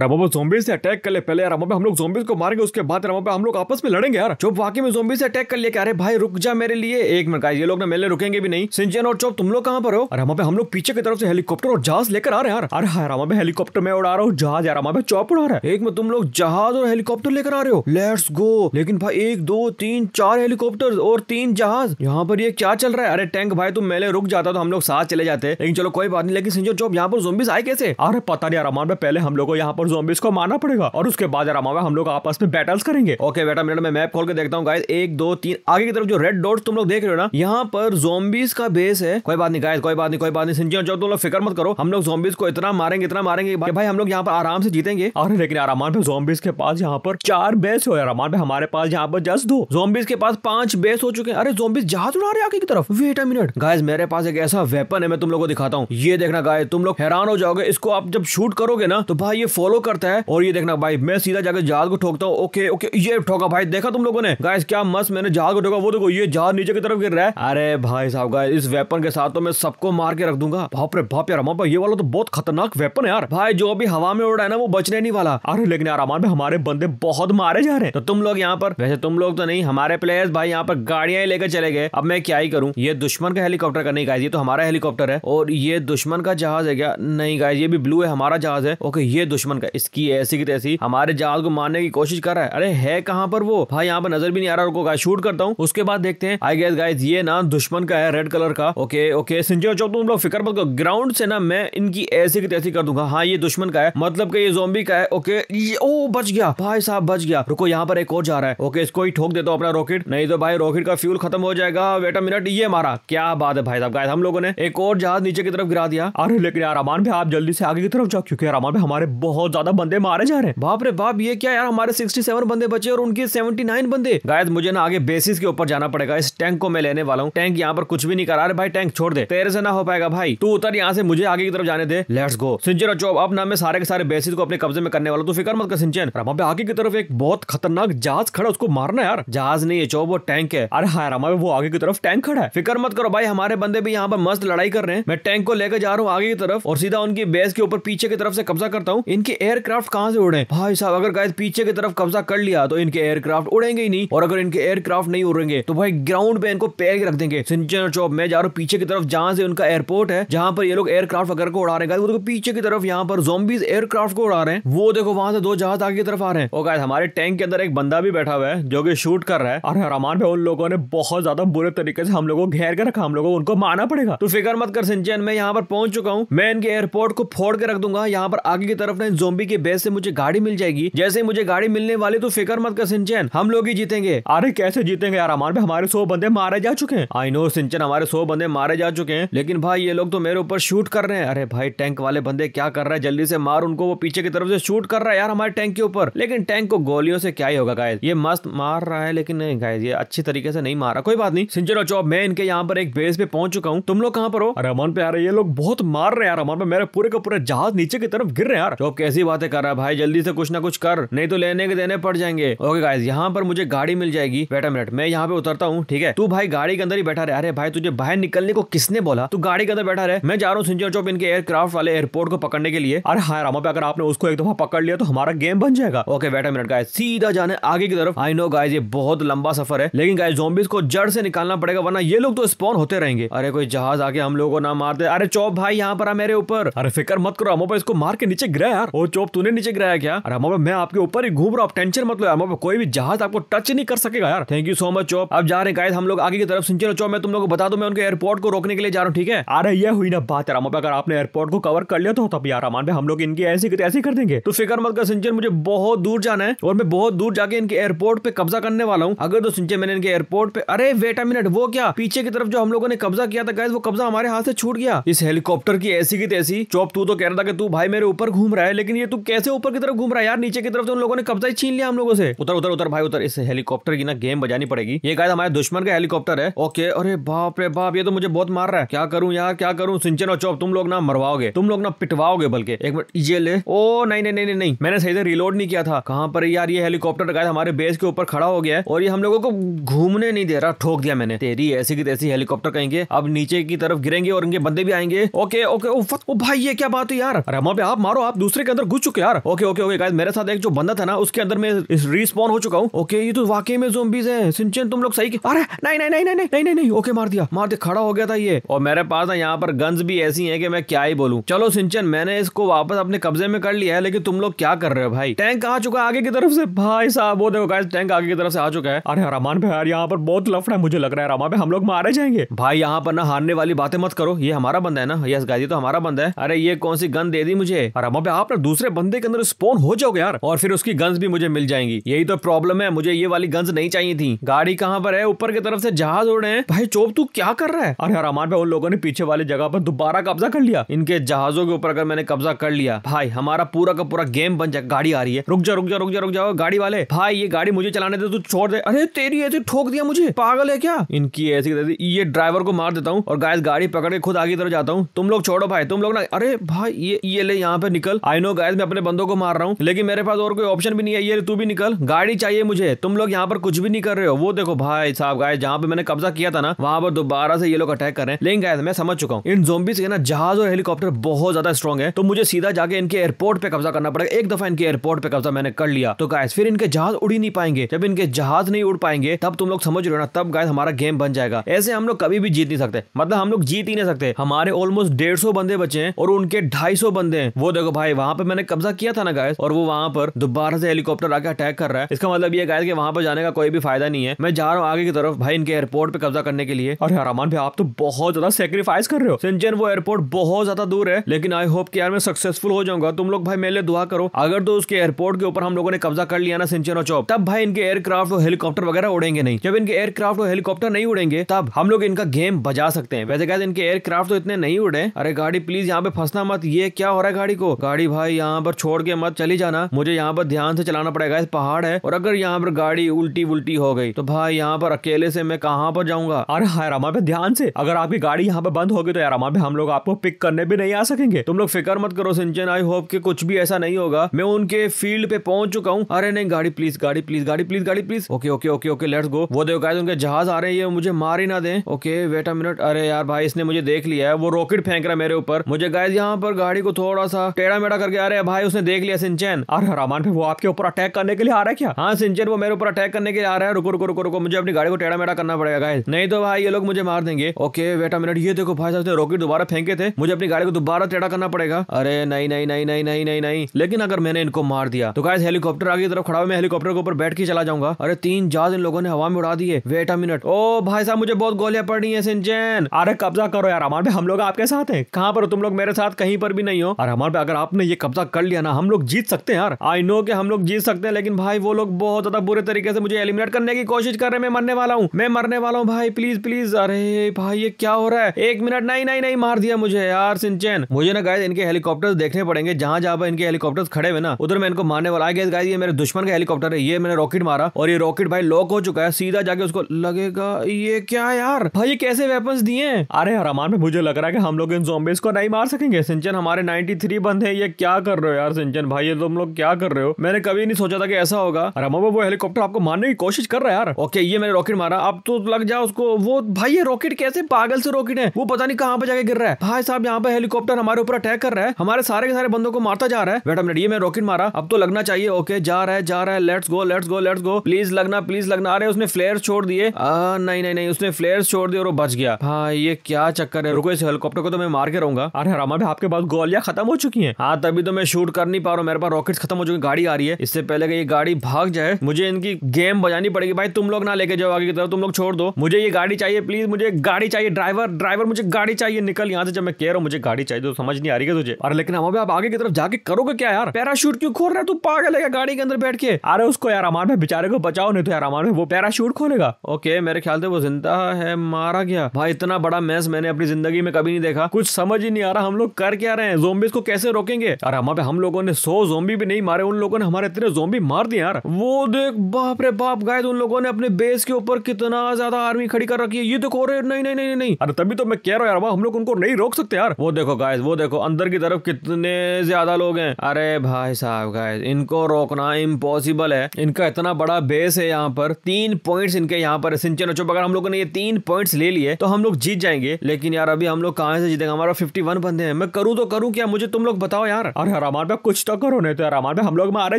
रमोबो zombie से attack कर ले पहले यार रमोबे हम लोग जोम्बीज को मारेंगे उसके बाद पे हम लोग आपस में लड़ेंगे यार चुप वाकई में जोम्बी से अटैक कर लिया अरे भाई रुक जा मेरे लिए एक मिनट ये लोग ना मेले रुकेंगे भी नहीं सिंचन और चौप तुम लोग कहाँ पर हो अरे पे हम लोग पीछे की तरफ से हेलीकॉप्टर और जहाज लेकर आ रहे यार अरे हाँ रमोबे हेलीकॉप्टर में उड़ा रहा हूँ जहाज यार रमोबे चौप उड़ा रहा है एक में तुम लोग जहाज और हेलीकॉप्टर लेकर आ रहे हो लेट्स गो लेकिन भाई एक दो तीन चार हेलीकॉप्टर और तीन जहाज यहाँ पर ये क्या चल रहा है अरे टैंक भाई तुम मेले रुक जाता तो हम लोग साथ चले जाते लेकिन चलो कोई बात नहीं लेकिन सिंचन चौप यहाँ पर जोम्बिस आए कैसे अरे पता नहीं यार हमारे पहले हम लोग यहाँ पर और जोबिस को मारना पड़ेगा और उसके बाद आराम हम लोग आपस में बैटल्स करेंगे ओके बेटा मिनट में मैप खोल के देखता हूँ गाइस एक दो तीन आगे की तरफ जो रेड डॉट तुम लोग देख रहे हो ना यहाँ पर जोबिस का बेस है कोई बात नहीं गाइस कोई बात नहीं कोई बात नहीं सिंजिया जो तुम लोग फिक्र मत करो हम लोग जोबिस को इतना मारेंगे इतना मारेंगे भाई हम लोग यहाँ पर आराम से जीतेंगे और लेकिन आरामान पे जोबिस के पास यहाँ पर चार बेस हो आरामान पे हमारे पास यहाँ पर जस्ट दो जोबिस के पास पांच बेस हो चुके हैं अरे जोबिस जहाज उड़ा रहे आगे की तरफ वेट अ मिनट गाइस मेरे पास एक ऐसा वेपन है मैं तुम लोग को दिखाता हूँ ये देखना गाय तुम लोग हैरान हो जाओगे इसको आप जब शूट करोगे ना तो भाई ये फॉलो थ्रो करता है और ये देखना भाई मैं सीधा जाकर जहाज को ठोकता हूँ ओके ओके ये ठोका भाई देखा तुम लोगों ने गाइस क्या मस्त मैंने जहाज को ठोका वो देखो ये जहाज नीचे की तरफ गिर रहा है अरे भाई साहब गाइस इस वेपन के साथ तो मैं सबको मार के रख दूंगा भाप रे भाप यार अमान ये वाला तो बहुत खतरनाक वेपन है यार भाई जो अभी हवा में उड़ रहा है ना वो बचने नहीं वाला अरे लेकिन यार अमान भाई हमारे बंदे बहुत मारे जा रहे हैं तो तुम लोग यहाँ पर वैसे तुम लोग तो नहीं हमारे प्लेयर्स भाई यहाँ पर गाड़िया ही लेकर चले गए अब मैं क्या ही करूँ ये दुश्मन का हेलीकॉप्टर का नहीं गाइज ये तो हमारा हेलीकॉप्टर है और ये दुश्मन का जहाज है क्या नहीं गाइज ये भी ब्लू है हमारा जहाज है ओके ये दुश्मन दुश्मन का इसकी ऐसी की तैसी हमारे जहाज को मारने की कोशिश कर रहा है अरे है कहाँ पर वो भाई यहाँ पर नजर भी नहीं आ रहा है शूट करता हूँ उसके बाद देखते हैं आई गेस गाइज ये ना दुश्मन का है रेड कलर का ओके ओके सिंजय चौक तुम लोग फिक्र मत करो ग्राउंड से ना मैं इनकी ऐसी की तैसी कर दूंगा हाँ ये दुश्मन का है मतलब का ये जोम्बी का है ओके ये ओ बच गया भाई साहब बच गया रुको यहाँ पर एक और जा रहा है ओके इसको ही ठोक देता हूँ अपना रॉकेट नहीं तो भाई रॉकेट का फ्यूल खत्म हो जाएगा वेट अ मिनट ये मारा क्या बात है भाई साहब गाइस हम लोगों ने एक और जहाज नीचे की तरफ गिरा दिया अरे लेकिन यार अमान भाई आप जल्दी से आगे की तरफ जाओ क्योंकि यार अमान भाई हमारे बहुत बहुत ज्यादा बंदे मारे जा रहे हैं बाप रे बाप ये क्या यार हमारे सिक्सटी सेवन बंदे बचे और उनके सेवेंटी नाइन बंदे गायद मुझे ना आगे बेसिस के ऊपर जाना पड़ेगा इस टैंक को मैं लेने वाला हूँ टैंक यहाँ पर कुछ भी नहीं करा रहे भाई टैंक छोड़ दे तेरे से ना हो पाएगा भाई तू उतर यहाँ से मुझे आगे की तरफ जाने दे लेट्स गो सिंचन और चौब अब ना मैं सारे के सारे बेसिस को अपने कब्जे में करने वाला तू फिक्र मत कर सिंचन वहाँ पे आगे की तरफ एक बहुत खतरनाक जहाज खड़ा उसको मारना यार जहाज नहीं है चौब वो टैंक है अरे हाँ रामा वो आगे की तरफ टैंक खड़ा है फिक्र मत करो भाई हमारे बंदे भी यहाँ पर मस्त लड़ाई कर रहे हैं मैं टैंक को लेकर जा रहा हूँ आगे की तरफ और सीधा उनकी बेस के ऊपर पीछे की तरफ से कब्जा करता हूँ इनके एयरक्राफ्ट कहाँ से उड़े भाई साहब अगर गाय पीछे की तरफ कब्जा कर लिया तो इनके एयरक्राफ्ट उड़ेंगे ही नहीं और अगर इनके एयरक्राफ्ट नहीं उड़ेंगे तो भाई ग्राउंड पे इनको पैर रख देंगे सिंचन चौप मैं जा रहा हूँ पीछे की तरफ जहाँ से उनका एयरपोर्ट है जहाँ पर ये लोग एयरक्राफ्ट वगैरह को उड़ा रहे हैं वो देखो पीछे की तरफ यहाँ पर जोबीज एयरक्राफ्ट को उड़ा रहे हैं वो देखो वहां से दो जहाज आगे की तरफ आ रहे हैं और गाय हमारे टैंक के अंदर एक बंदा भी बैठा हुआ है जो की शूट कर रहा है और रमान भाई उन लोगों ने बहुत ज्यादा बुरे तरीके से हम लोगों को घेर के रखा हम लोगों को उनको मारना पड़ेगा तो फिक्र मत कर सिंचन मैं यहाँ पर पहुंच चुका हूँ मैं इनके एयरपोर्ट को फोड़ के रख दूंगा यहाँ पर आगे की तरफ ने जोम्बी के बेस से मुझे गाड़ी मिल जाएगी जैसे मुझे गाड़ी मिलने वाले तो फिकर मत कर सिंचन हम लोग ही जीतेंगे अरे कैसे जीतेंगे यार हमारे हमारे सौ बंदे मारे जा चुके हैं आई नो सिंचन हमारे सौ बंदे मारे जा चुके हैं लेकिन भाई ये लोग तो मेरे ऊपर शूट कर रहे हैं अरे भाई टैंक वाले बंदे क्या कर रहे हैं जल्दी से मार उनको वो पीछे की तरफ से शूट कर रहा है यार हमारे टैंक के ऊपर लेकिन टैंक को गोलियों से क्या ही होगा गायज ये मस्त मार रहा है लेकिन नहीं गायज ये अच्छे तरीके से नहीं मारा कोई बात नहीं सिंचन और चौब मैं इनके यहाँ पर एक बेस पे पहुंच चुका हूँ तुम लोग कहाँ पर हो अरे अमन पे यार ये लोग बहुत मार रहे हैं यार अमन पे मेरे पूरे का पूरा जहाज नीचे की तरफ गिर रहे हैं यार चौब कैसे कैसी बातें कर रहा है भाई जल्दी से कुछ ना कुछ कर नहीं तो लेने के देने पड़ जाएंगे ओके गाइस यहाँ पर मुझे गाड़ी मिल जाएगी वेट मिनट मैं यहाँ पे उतरता हूँ ठीक है तू भाई गाड़ी के अंदर ही बैठा रहे अरे भाई तुझे बाहर निकलने को किसने बोला तू गाड़ी के अंदर बैठा रहे मैं जा रहा हूँ सिंचर चौप इनके एयरक्राफ्ट वाले एयरपोर्ट को पकड़ने के लिए अरे हाँ रामा पे अगर आपने उसको एक दफा पकड़ लिया तो हमारा गेम बन जाएगा ओके वेट मिनट गाय सीधा जाने आगे की तरफ आई नो गाय ये बहुत लंबा सफर है लेकिन गाय जोबिस को जड़ से निकालना पड़ेगा वरना ये लोग तो स्पॉन होते रहेंगे अरे कोई जहाज आके हम लोगों को ना मार दे अरे चौप भाई यहाँ पर मेरे ऊपर अरे फिक्र मत करो हमो पर इसको मार के नीचे गिरा यार ओ चोप तूने नीचे गिराया क्या अरे हमारा मैं आपके ऊपर ही घूम रहा हूँ टेंशन मत लो हमारा कोई भी जहाज आपको टच नहीं कर सकेगा यार थैंक यू सो मच चोप अब जा रहे हैं हम लोग आगे की तरफ सिंचन चोप मैं तुम लोग को बता दू मैं उनके एयरपोर्ट को रोकने के लिए जा रहा हूँ ठीक है अरे ये हुई ना बात यार अगर आपने एयरपोर्ट को कवर कर लिया तो तब यार मान भाई हम लोग इनकी ऐसी ऐसी कर देंगे तो फिक्र मत कर सिंचन मुझे बहुत दूर जाना है और मैं बहुत दूर जाके इनके एयरपोर्ट पे कब्जा करने वाला हूँ अगर तो सिंचन मैंने इनके एयरपोर्ट पे अरे वेट अ मिनट वो क्या पीछे की तरफ जो हम लोगों ने कब्जा किया था गाइस वो कब्जा हमारे हाथ से छूट गया इस हेलीकॉप्टर की ऐसी की तैसी चौप तू तो कह रहा था कि तू भाई मेरे ऊपर घूम रहा है लेकिन लेकिन ये तू कैसे ऊपर की तरफ घूम रहा है यार नीचे की तरफ तो उन लोगों ने कब्जा ही छीन लिया हम लोगों से उतर उतर उतर भाई उतर इस हेलीकॉप्टर की ना गेम बजानी पड़ेगी ये गाय हमारे दुश्मन का हेलीकॉप्टर है ओके अरे बाप रे बाप ये तो मुझे बहुत मार रहा है क्या करूं यार क्या करूं सिंचन और चौप तुम लोग ना मरवाओगे तुम लोग ना पिटवाओगे बल्कि एक मिनट ये ले ओ नहीं नहीं नहीं नहीं मैंने सही से रिलोड नहीं किया था कहां पर यार ये हेलीकॉप्टर गाय हमारे बेस के ऊपर खड़ा हो गया है और ये हम लोगों को घूमने नहीं दे रहा ठोक दिया मैंने तेरी ऐसी की तैसी हेलीकॉप्टर कहेंगे अब नीचे की तरफ गिरेंगे और इनके बंदे भी आएंगे ओके ओके ओ भाई ये क्या बात है यार अरे पे आप मारो आप दूसरे के अंदर घुस चुके यार ओके ओके ओके गाइस मेरे साथ एक जो बंदा था ना उसके अंदर मैं रिस्पॉन हो चुका हूँ ओके ये तो वाकई में जोबीज है सिंचन तुम लोग सही के अरे नहीं नहीं नहीं नहीं नहीं नहीं नहीं ओके मार दिया मार दिया खड़ा हो गया था ये और मेरे पास ना यहाँ पर गन्स भी ऐसी है की मैं क्या ही बोलू चलो सिंचन मैंने इसको वापस अपने कब्जे में कर लिया है लेकिन तुम लोग क्या कर रहे हो भाई टैंक आ चुका है आगे की तरफ से भाई साहब वो देखो गाइस टैंक आगे की तरफ से आ चुका है अरे रमान भाई यार यहाँ पर बहुत लफड़ा है मुझे लग रहा है रमान भाई हम लोग मारे जाएंगे भाई यहाँ पर ना हारने वाली बातें मत करो ये हमारा बंदा है ना यस गाजी तो हमारा बंदा है अरे ये कौन सी गन दे दी मुझे रामा भाई आपने दूसरे बंदे के अंदर स्पोन हो जाओगे यार और फिर उसकी गन्स भी मुझे मिल जाएंगी यही तो प्रॉब्लम है मुझे ये वाली गन्स नहीं चाहिए थी गाड़ी कहाँ पर है ऊपर की तरफ से जहाज उड़ रहे हैं भाई चोप तू क्या कर रहा है अरे यार हमारे पे उन लोगों ने पीछे वाली जगह पर दोबारा कब्जा कर लिया इनके जहाजों के ऊपर अगर मैंने कब्जा कर लिया भाई हमारा पूरा का पूरा गेम बन जाए गाड़ी आ रही है रुक जा रुक जा रुक जा रुक जाओ गाड़ी वाले भाई ये गाड़ी मुझे चलाने दे तू छोड़ दे अरे तेरी ऐसी ठोक दिया मुझे पागल है क्या इनकी ऐसी ये ड्राइवर को मार देता हूँ और गाय गाड़ी पकड़ के खुद आगे तरफ जाता हूँ तुम लोग छोड़ो भाई तुम लोग ना अरे भाई ये ये ले यहाँ पे निकल आई नो गाइस मैं अपने बंदों को मार रहा हूँ लेकिन मेरे पास और कोई ऑप्शन भी नहीं है ये तू भी निकल गाड़ी चाहिए मुझे तुम लोग यहाँ पर कुछ भी नहीं कर रहे हो वो देखो भाई साहब गाय जहाँ पे मैंने कब्जा किया था ना वहां पर दोबारा से ये लोग अटैक कर रहे हैं लेकिन गाय मैं समझ चुका हूँ इन जोबीस के ना जहाज और हेलीकॉप्टर बहुत ज्यादा स्ट्रॉग है तो मुझे सीधा जाके इनके एयरपोर्ट पे कब्जा करना पड़ेगा एक दफा इनके एयरपोर्ट पे कब्जा मैंने कर लिया तो गाय फिर इनके जहाज उड़ ही नहीं पाएंगे जब इनके जहाज नहीं उड़ पाएंगे तब तुम लोग समझ रहे हो ना तब गाय हमारा गेम बन जाएगा ऐसे हम लोग कभी भी जीत नहीं सकते मतलब हम लोग जीत ही नहीं सकते हमारे ऑलमोस्ट डेढ़ बंदे बचे हैं और उनके ढाई बंदे हैं वो देखो भाई वहां पे मैंने कब्जा किया था ना गायस और वो वहां पर दोबारा से हेलीकॉप्टर आके अटैक कर रहा है इसका मतलब ये गायस कि वहां पर जाने का कोई भी फायदा नहीं है मैं जा रहा हूँ आगे की तरफ भाई इनके एयरपोर्ट पे कब्जा करने के लिए और यार अमान भाई आप तो बहुत ज्यादा सेक्रीफाइस कर रहे हो सिंचन वो एयरपोर्ट बहुत ज्यादा दूर है लेकिन आई होप कि यार मैं सक्सेसफुल हो जाऊंगा तुम लोग भाई मेरे लिए दुआ करो अगर तो उसके एयरपोर्ट के ऊपर हम लोगों ने कब्जा कर लिया ना सिंचन और चौक तब भाई इनके एयरक्राफ्ट और हेलीकॉप्टर वगैरह उड़ेंगे नहीं जब इनके एयरक्राफ्ट और हेलीकॉप्टर नहीं उड़ेंगे तब हम लोग इनका गेम बजा सकते हैं वैसे कहते इनके एयरक्राफ्ट तो इतने नहीं उड़े अरे गाड़ी प्लीज यहाँ पे फंसना मत ये क्या हो रहा है गाड़ी को गाड़ी भाई यहाँ पर छोड़ के मत चली जाना मुझे यहाँ पर ध्यान से चलाना पड़ेगा इस पहाड़ है और अगर यहाँ पर गाड़ी उल्टी उल्टी हो गई तो भाई यहाँ पर अकेले से मैं कहाँ पर जाऊंगा अरे हाय रामा पे ध्यान से अगर आपकी गाड़ी यहाँ पर बंद होगी तो यारामा पे हम लोग आपको पिक करने भी नहीं आ सकेंगे तुम लोग फिक्र मत करो सिंचन आई होप के कुछ भी ऐसा नहीं होगा मैं उनके फील्ड पे पहुंच चुका हूँ अरे नहीं गाड़ी प्लीज गाड़ी प्लीज गाड़ी प्लीज गाड़ी please okay okay okay okay let's go वो देखो उनके जहाज आ रहे हैं मुझे मार ही ना दे ओके वेट अ मिनट अरे यार भाई इसने मुझे देख लिया है वो रॉकेट फेंक रहा है मेरे ऊपर मुझे गाय यहाँ पर गाड़ी को थोड़ा सा टेढ़ा मेढ़ा करके अरे भाई उसने देख लिया सिंचन अरे रामान फिर वो आपके ऊपर अटैक करने के लिए आ रहा है क्या हाँ सिंचन वो मेरे ऊपर अटैक करने के लिए आ रहा है रुको रुको रुको रुको मुझे अपनी गाड़ी को टेढ़ा मेढ़ा करना पड़ेगा गाइस नहीं तो भाई ये लोग मुझे मार देंगे ओके बेटा मिनट ये देखो भाई साहब रॉकेट दोबारा फेंके थे मुझे अपनी गाड़ी को दोबारा टेढ़ा करना पड़ेगा अरे नहीं नहीं नहीं नहीं नहीं नहीं नहीं लेकिन अगर मैंने इनको मार दिया तो गाइस हेलीकॉप्टर आगे तरफ खड़ा हुआ मैं हेलीकॉप्टर के ऊपर बैठ के चला जाऊंगा अरे तीन जहाज इन लोगों ने हवा में उड़ा दिए बेटा मिनट ओ भाई साहब मुझे बहुत गोलियां पड़ रही है सिंचन अरे कब्जा करो यार हमारे हम लोग आपके साथ है कहाँ पर तुम लोग मेरे साथ कहीं पर भी नहीं हो और हमारे अगर आपने ये कब्जा कब्जा कर लिया ना हम लोग जीत सकते हैं यार आई नो कि हम लोग जीत सकते हैं लेकिन भाई वो लोग बहुत ज्यादा बुरे तरीके से मुझे एलिमिनेट करने की कोशिश कर रहे मैं मरने वाला हूँ मैं मरने वाला हूँ भाई प्लीज प्लीज अरे भाई ये क्या हो रहा है एक मिनट नहीं नहीं नहीं मार दिया मुझे यार सिंचैन मुझे ना गाय इनके हेलीकॉप्टर देखने पड़ेंगे जहां जहां पर इनके हेलीकॉप्टर खड़े हुए ना उधर मैं इनको मारने वाला आई गाय ये मेरे दुश्मन का हेलीकॉप्टर है ये मैंने रॉकेट मारा और ये रॉकेट भाई लॉक हो चुका है सीधा जाके उसको लगेगा ये क्या यार भाई ये कैसे वेपन दिए अरे हरामान में मुझे लग रहा है कि हम लोग इन जोम्बेज को नहीं मार सकेंगे सिंचन हमारे 93 बंद है ये क्या कर रहे हो यार सिंचन भाई ये तुम लोग क्या कर रहे हो मैंने कभी नहीं सोचा था कि ऐसा होगा रमोबो वो हेलीकॉप्टर आपको मारने की कोशिश कर रहा है यार ओके ये मैंने रॉकेट मारा अब तो लग जाओ उसको वो भाई ये रॉकेट कैसे पागल से रॉकेट है वो पता नहीं कहाँ पे जाके गिर रहा है भाई साहब यहाँ पे हेलीकॉप्टर हमारे ऊपर अटैक कर रहा है हमारे सारे के सारे बंदों को मारता जा रहा है बेटा मिनट ये मैं रॉकेट मारा अब तो लगना चाहिए ओके जा रहा है जा रहा है let's go let's go let's go please लगना प्लीज लगना अरे उसने फ्लेयर छोड़ दिए नहीं नहीं नहीं उसने फ्लेयर छोड़ दिए और बच गया हाँ ये क्या चक्कर है रुको इस हेलीकॉप्टर को तो मैं मार के रहूंगा अरे हमारे आपके पास गोलियां खत्म हो चुकी है हाँ तभी तो मैं शूट कर नहीं पा रहा हूँ मेरे पास रॉकेट खत्म हो चुकी गाड़ी आ रही है इससे पहले ये गाड़ी भाग जाए मुझे इनकी गेम बजानी पड़ेगी भाई तुम लोग ना लेके जाओ आगे की तरफ तुम लोग छोड़ दो मुझे ये गाड़ी चाहिए प्लीज मुझे गाड़ी चाहिए ड्राइवर ड्राइवर मुझे गाड़ी चाहिए निकल यहाँ से जब मैं कह रहा हूँ मुझे गाड़ी चाहिए तो समझ नहीं आ रही है तुझे और लेकिन हम आप आगे की तरफ जाके करोगे क्या यार पैराशूट क्यों खोल रहा है तू पागल है गाड़ी के अंदर बैठ के अरे उसको यार अमान बेचारे को बचाओ नहीं तो यार अमान में वो पैराशूट खोलेगा ओके मेरे ख्याल से वो जिंदा है मारा गया भाई इतना बड़ा मैस मैंने अपनी जिंदगी में कभी नहीं देखा कुछ समझ ही नहीं आ रहा हम लोग कर क्या रहे हैं जोम्बिस को कैसे रोकेंगे अरे वहां पे हम लोगों ने सौ जोम्बी भी नहीं मारे उन लोगों ने हमारे इतने जोम्बी मार दिए यार वो देख बाप रे बाप गाय उन लोगों ने अपने बेस के ऊपर कितना ज्यादा आर्मी खड़ी कर रखी है ये देखो अरे नहीं नहीं नहीं नहीं अरे तभी तो मैं कह रहा हूँ यार वहाँ हम लोग उनको नहीं रोक सकते यार वो देखो गाय वो देखो अंदर की तरफ कितने ज्यादा लोग हैं अरे भाई साहब गाय इनको रोकना इम्पोसिबल है इनका इतना बड़ा बेस है यहाँ पर तीन पॉइंट इनके यहाँ पर सिंचन चुप अगर हम लोगों ने ये तीन पॉइंट्स ले लिए तो हम लोग जीत जाएंगे लेकिन यार अभी हम लोग कहा से जीतेंगे हमारा फिफ्टी बंदे हैं मैं करूँ तो करूँ क्या मुझे तुम लोग बताओ यार अरे हरामान भाई कुछ तो करो नहीं तो हरामान भाई हम लोग मारे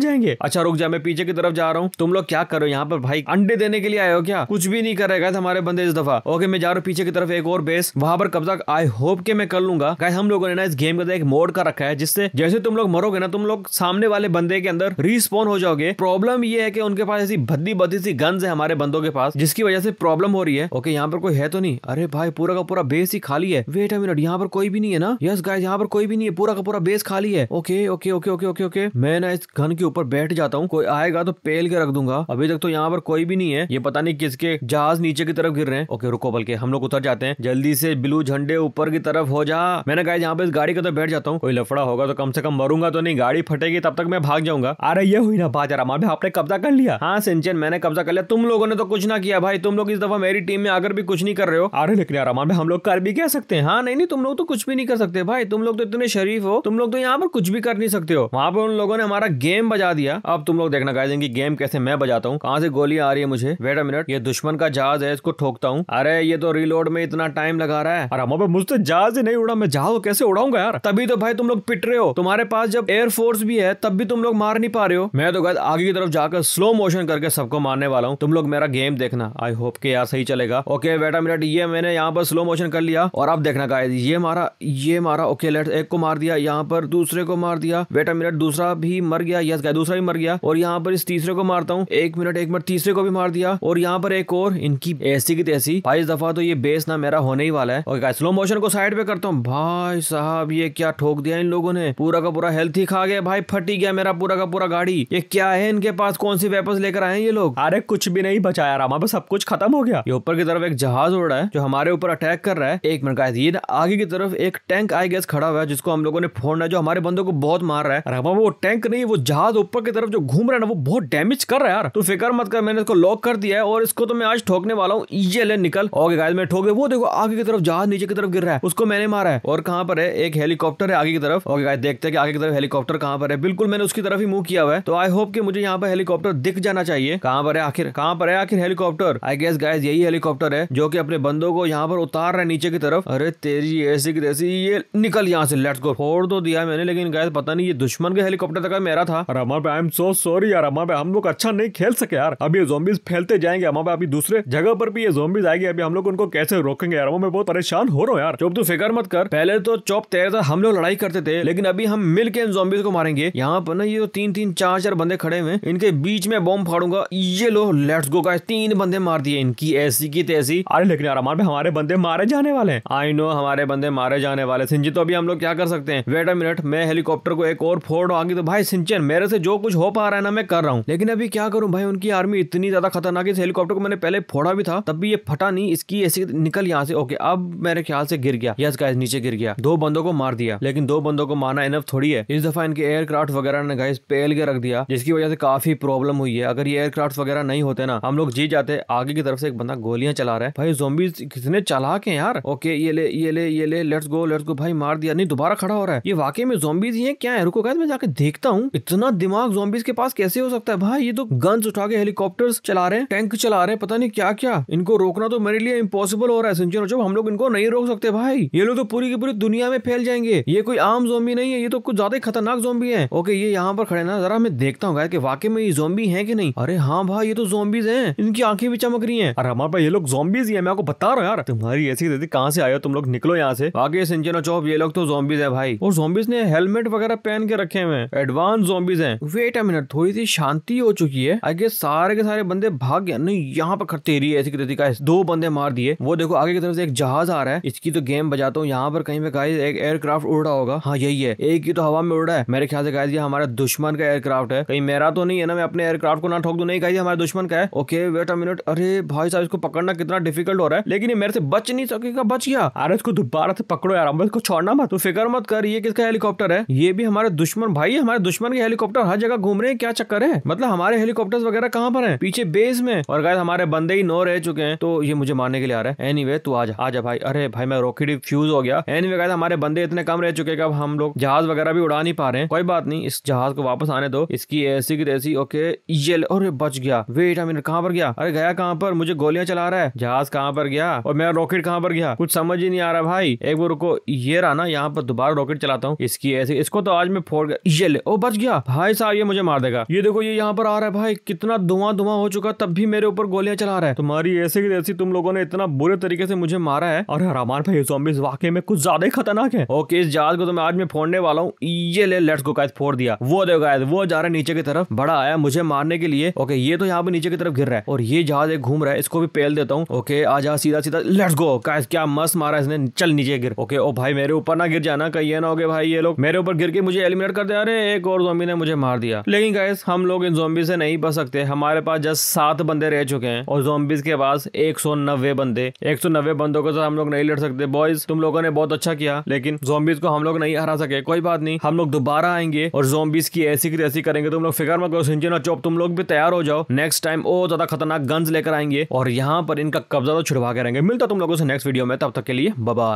जाएंगे अच्छा रुक जा मैं पीछे की तरफ जा रहा हूँ तुम लोग क्या करो यहाँ पर भाई अंडे देने के लिए आए हो क्या कुछ भी नहीं करेगा हमारे बंदे इस दफा ओके मैं जा रहा हूँ पीछे की तरफ एक और बेस वहां पर कब्जा आई होप के मैं कर लूंगा गाइस हम लोगों ने ना इस गेम का एक मोड का रखा है जिससे जैसे तुम लोग मरोगे ना तुम लोग सामने वाले बंदे के अंदर रिस्पॉन्ड हो जाओगे प्रॉब्लम ये है कि उनके पास ऐसी भद्दी बद्दी सी गन्स है हमारे बंदों के पास जिसकी वजह से प्रॉब्लम हो रही है ओके यहाँ पर कोई है तो नहीं अरे भाई पूरा का पूरा बेस ही खाली है वेट अ मिनट यहाँ पर कोई भी नहीं है ना यस गाय यहाँ पर कोई भी नहीं है पूरा का पूरा बेस खाली है okay okay okay okay okay okay मैं ना इस घन के ऊपर बैठ जाता हूँ कोई आएगा तो पेल के रख दूंगा अभी तक तो यहाँ पर कोई भी नहीं है ये पता नहीं किसके जहाज नीचे की तरफ गिर रहे हैं ओके रुको बल्कि हम लोग उतर जाते हैं जल्दी से ब्लू झंडे ऊपर की तरफ हो जा मैंने कहा यहाँ पे इस गाड़ी के तो बैठ जाता हूँ कोई लफड़ा होगा तो कम से कम मरूंगा तो नहीं गाड़ी फटेगी तब तक मैं भाग जाऊंगा अरे ये हुई ना बात हमारे आपने कब्जा कर लिया हाँ सिंचन मैंने कब्जा कर लिया तुम लोगों ने तो कुछ ना किया भाई तुम लोग इस दफा मेरी टीम में आकर भी कुछ नहीं कर रहे हो अरे लेकिन यार हम लोग कर भी कह सकते हैं हाँ नहीं नहीं तुम लोग तो कुछ भी नहीं कर सकते भाई तुम लोग तो इतने शरीफ हो तुम लोग तो यहाँ पर कुछ कुछ भी कर नहीं सकते हो वहां पर उन लोगों ने हमारा गेम बजा दिया अब तुम लोग देखना गाइज इनकी गेम कैसे मैं बजाता हूँ कहाँ से गोलियां आ रही है मुझे वेट अ मिनट ये दुश्मन का जहाज है इसको ठोकता हूँ अरे ये तो रिलोड में इतना टाइम लगा रहा है अरे हमारे पे मुझसे जहाज ही नहीं उड़ा मैं जहाज कैसे उड़ाऊंगा यार तभी तो भाई तुम लोग पिट रहे हो तुम्हारे पास जब एयरफोर्स भी है तब भी तुम लोग मार नहीं पा रहे हो मैं तो गाय आगे की तरफ जाकर स्लो मोशन करके सबको मारने वाला हूँ तुम लोग मेरा गेम देखना आई होप के यार सही चलेगा ओके वेट अ मिनट ये मैंने यहाँ पर स्लो मोशन कर लिया और अब देखना गाइस ये मारा ये मारा ओके लेट एक को मार दिया यहाँ पर दूसरे को मार दिया वेट मिनट दूसरा भी मर गया यस गाय दूसरा भी मर गया और यहाँ पर इस तीसरे को मारता हूँ एक मिनट एक मिनट तीसरे को भी मार दिया और यहाँ पर एक और इनकी ऐसी की तैसी भाई दफा तो ये बेस ना मेरा होने ही वाला है और स्लो मोशन को साइड पे करता हूँ भाई साहब ये क्या ठोक दिया इन लोगों ने पूरा का पूरा हेल्थ ही खा गया भाई फटी गया मेरा पूरा का पूरा गाड़ी ये क्या है इनके पास कौन सी वेपन लेकर आए ये लोग अरे कुछ भी नहीं बचाया रामा बस सब कुछ खत्म हो गया ये ऊपर की तरफ एक जहाज उड़ रहा है जो हमारे ऊपर अटैक कर रहा है एक मिनट का आगे की तरफ एक टैंक आई गैस खड़ा हुआ है जिसको हम लोगों ने फोड़ना है जो हमारे बंदों को बहुत मार रहा है रहमा वो टैंक नहीं वो जहाज ऊपर की तरफ जो घूम रहा है ना वो बहुत डैमेज कर रहा है यार तू फिक्र मत कर मैंने इसको लॉक कर दिया है और इसको तो मैं आज ठोकने वाला हूँ ये ले निकल और गाय में ठोक दे वो देखो आगे की तरफ जहाज नीचे की तरफ गिर रहा है उसको मैंने मारा है और कहाँ पर है एक हेलीकॉप्टर है आगे की तरफ और गाय देखते हैं आगे की तरफ हेलीकॉप्टर कहाँ पर है बिल्कुल मैंने उसकी तरफ ही मूव किया हुआ है तो आई होप की मुझे यहाँ पर हेलीकॉप्टर दिख जाना चाहिए कहाँ पर है आखिर कहाँ पर है आखिर हेलीकॉप्टर आई गेस गाय यही हेलीकॉप्टर है जो की अपने बंदों को यहाँ पर उतार रहा है नीचे की तरफ अरे तेरी ऐसी की ये निकल यहाँ से लेट्स गो फोड़ तो दिया मैंने लेकिन गया पता नहीं ये दुश्मन का हेलीकॉप्टर तक मेरा था और हमारे आई एम सो सॉरी यार हमारे हम लोग अच्छा नहीं खेल सके यार अभी ये जोम्बिस फैलते जाएंगे हमारे अभी दूसरे जगह पर भी ये जोम्बिस आएगी अभी हम लोग उनको कैसे रोकेंगे यार मैं बहुत परेशान हो रहा हूँ यार चुप तू फिक्र मत कर पहले तो चौप तैर था हम लोग लड़ाई करते थे लेकिन अभी हम मिल के इन जोम्बिस को मारेंगे यहाँ पर ना ये तीन तीन चार चार बंदे खड़े हुए इनके बीच में बॉम्ब फाड़ूंगा ये लो लेट्स गो गाइस तीन बंदे मार दिए इनकी ऐसी की तैसी अरे लेकिन यार हमारे हमारे बंदे मारे जाने वाले आई नो हमारे बंदे मारे जाने वाले सिंजी तो अभी हम लोग क्या कर सकते हैं वेट अ मिनट मैं हेली हेलीकॉप्टर को एक और फोड़ आगे तो भाई सिंचन मेरे से जो कुछ हो पा रहा है ना मैं कर रहा हूँ लेकिन अभी क्या करूँ भाई उनकी आर्मी इतनी ज्यादा खतरनाक इस हेलीकॉप्टर को मैंने पहले फोड़ा भी था तब भी ये फटा नहीं इसकी ऐसी निकल यहाँ से ओके अब मेरे ख्याल से गिर गया यस गाइस नीचे गिर गया दो बंदों को मार दिया लेकिन दो बंदों को मारना इनफ थोड़ी है इस दफा इनके एयरक्राफ्ट वगैरह ने गाइस पेल के रख दिया जिसकी वजह से काफी प्रॉब्लम हुई है अगर ये एयरक्राफ्ट वगैरह नहीं होते ना हम लोग जी जाते आगे की तरफ से एक बंदा गोलियां चला रहा है भाई जोम्बीज कितने चला के यार ओके ये ले ये ले ये ले लेट्स गो लेट्स गो भाई मार दिया नहीं दोबारा खड़ा हो रहा है ये वाकई में जोबीज ये क्या है रुको मैं जाके देखता हूँ इतना दिमाग जोम्बिस के पास कैसे हो सकता है भाई ये तो गन्स उठा के हेलीकॉप्टर चला रहे हैं टैंक चला रहे हैं पता नहीं क्या क्या इनको रोकना तो मेरे लिए इम्पोसिबल हो रहा है सिंचन जब हम लोग इनको नहीं रोक सकते भाई ये लोग तो पूरी की पूरी दुनिया में फैल जाएंगे ये कोई आम जोबी नहीं है ये तो कुछ ज्यादा खतरनाक जोबी है ओके ये यहाँ पर खड़े ना जरा मैं देखता हूँ कि वाकई में ये जोबी है की नहीं अरे हाँ भाई ये तो जोबीज है इनकी आंखें भी चमक रही है अरे हमारे पास ये लोग जोबीज ही है मैं आपको बता रहा यार तुम्हारी ऐसी कहाँ से आयो तुम लोग निकलो यहाँ से आगे सिंचनो चौप ये लोग तो जोबीज है भाई और जोबीज ने हेलमेट हेलमेट वगैरह पहन के रखे हुए हैं एडवांस जोबीज हैं वेट मिनट थोड़ी सी शांति हो चुकी है आगे सारे के सारे बंदे भाग गए नहीं यहाँ पर रही है ऐसी की का दो बंदे मार दिए वो देखो आगे की तरफ से एक जहाज आ रहा है इसकी तो गेम बजाता हूँ यहाँ पर कहीं पे गाइस एक एयरक्राफ्ट उड़ रहा होगा हाँ यही है एक ही तो हवा में उड़ रहा है मेरे ख्याल से गाइस ये हमारा दुश्मन का एयरक्राफ्ट है कहीं मेरा तो नहीं है ना मैं अपने एयरक्राफ्ट को ना ठोक दू नहीं गाइस हमारे दुश्मन का है ओके वेट अ मिनट अरे भाई साहब इसको पकड़ना कितना डिफिकल्ट हो रहा है लेकिन ये मेरे से बच नहीं सकेगा बच गया अरे इसको दोबारा से पकड़ो यार इसको छोड़ना मत तो फिक्र मत कर ये किसका हेलीकॉप्टर है ये भी हमारे दुश्मन भाई हमारे दुश्मन के हेलीकॉप्टर हर जगह घूम रहे हैं क्या चक्कर है मतलब हमारे हेलीकॉप्टर वगैरह कहाँ पर है पीछे बेस में और गाय हमारे बंदे ही नो रह चुके हैं तो ये मुझे मारने के लिए आ रहा है एनी तू आज आ जा भाई अरे भाई मैं रॉकेट फ्यूज हो गया एनी वे हमारे बंदे इतने कम रह चुके अब हम लोग जहाज वगैरह भी उड़ा नहीं पा रहे हैं कोई बात नहीं इस जहाज को वापस आने दो इसकी ऐसी की तैसी ओके ये और बच गया वेट आई कहाँ पर गया अरे गया कहाँ पर मुझे गोलियां चला रहा है जहाज कहाँ पर गया और मेरा रॉकेट कहाँ पर गया कुछ समझ ही नहीं आ रहा भाई एक बार रुको ये रहा ना यहाँ पर दोबारा रॉकेट चलाता हूँ इसकी ऐसी थी इसको तो आज मैं फोड़ गया ये ले ओ बच गया भाई साहब ये मुझे मार देगा ये देखो ये यहाँ पर आ रहा है भाई कितना धुआं धुआं हो चुका तब भी मेरे ऊपर गोलियां चला रहा है तुम्हारी ऐसे की जैसी तुम लोगों ने इतना बुरे तरीके से मुझे मारा है और हरामान भाई जॉम्बिस वाकई में कुछ ज्यादा ही खतरनाक है ओके इस जहाज को तो मैं आज मैं फोड़ने वाला हूँ ये ले लेट्स गो गाइस फोड़ दिया वो देखो गाइस वो जा रहा है नीचे की तरफ बड़ा आया मुझे मारने के लिए ओके ये तो यहाँ पर नीचे की तरफ गिर रहा है और ये जहाज एक घूम रहा है इसको भी पेल देता हूँ ओके आ जा सीधा सीधा लेट्स गो गाइस क्या मस्त मारा इसने चल नीचे गिर ओके ओ भाई मेरे ऊपर ना गिर जाना कहीं ना हो गया भाई ये लोग मेरे ऊपर गिर के मुझे एलिमिनेट कर दिया अरे एक और जोबी ने मुझे मार दिया लेकिन गाइस हम लोग इन जोबी से नहीं बच सकते हमारे पास जस्ट सात बंदे रह चुके हैं और जोबीज के पास एक सौ नब्बे बंदे एक बंदों के साथ तो हम लोग नहीं लड़ सकते बॉयज तुम लोगों ने बहुत अच्छा किया लेकिन जोबीज को हम लोग नहीं हरा सके कोई बात नहीं हम लोग दोबारा आएंगे और जोबीज की ऐसी की ऐसी करेंगे तुम लोग फिकर मत करो सिंचन और चौप तुम लोग भी तैयार हो जाओ नेक्स्ट टाइम वो ज्यादा खतरनाक गन्स लेकर आएंगे और यहाँ पर इनका कब्जा तो छुड़वा के रहेंगे मिलता तुम लोगों से नेक्स्ट वीडियो में तब तक के लिए बबा